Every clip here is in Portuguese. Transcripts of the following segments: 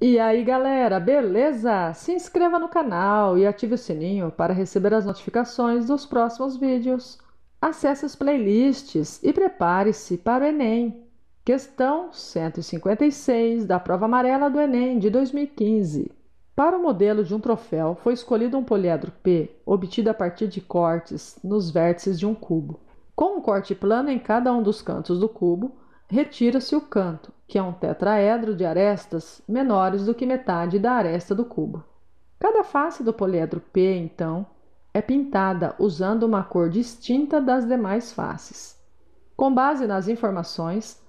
E aí galera, beleza? Se inscreva no canal e ative o sininho para receber as notificações dos próximos vídeos. Acesse as playlists e prepare-se para o Enem. Questão 156 da prova amarela do Enem de 2015. Para o modelo de um troféu, foi escolhido um poliedro P, obtido a partir de cortes nos vértices de um cubo. Com um corte plano em cada um dos cantos do cubo, retira-se o canto que é um tetraedro de arestas menores do que metade da aresta do cubo. Cada face do poliedro P, então, é pintada usando uma cor distinta das demais faces. Com base nas informações,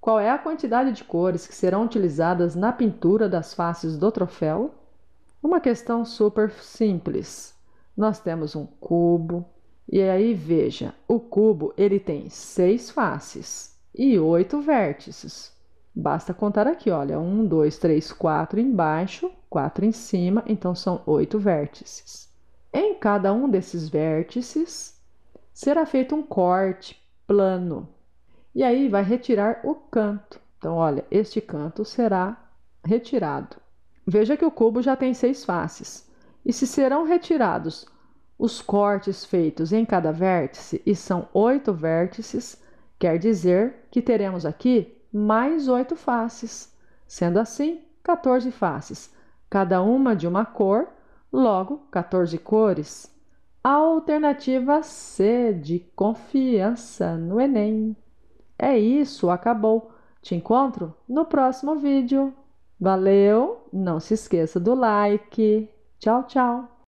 qual é a quantidade de cores que serão utilizadas na pintura das faces do troféu? Uma questão super simples. Nós temos um cubo, e aí veja, o cubo ele tem seis faces e oito vértices. Basta contar aqui, olha, um, dois, três, quatro embaixo, quatro em cima, então são oito vértices. Em cada um desses vértices será feito um corte plano e aí vai retirar o canto. Então, olha, este canto será retirado. Veja que o cubo já tem seis faces e se serão retirados os cortes feitos em cada vértice, e são oito vértices, quer dizer que teremos aqui mais oito faces, sendo assim 14 faces, cada uma de uma cor, logo 14 cores. Alternativa C de confiança no Enem. É isso, acabou. Te encontro no próximo vídeo. Valeu, não se esqueça do like. Tchau, tchau.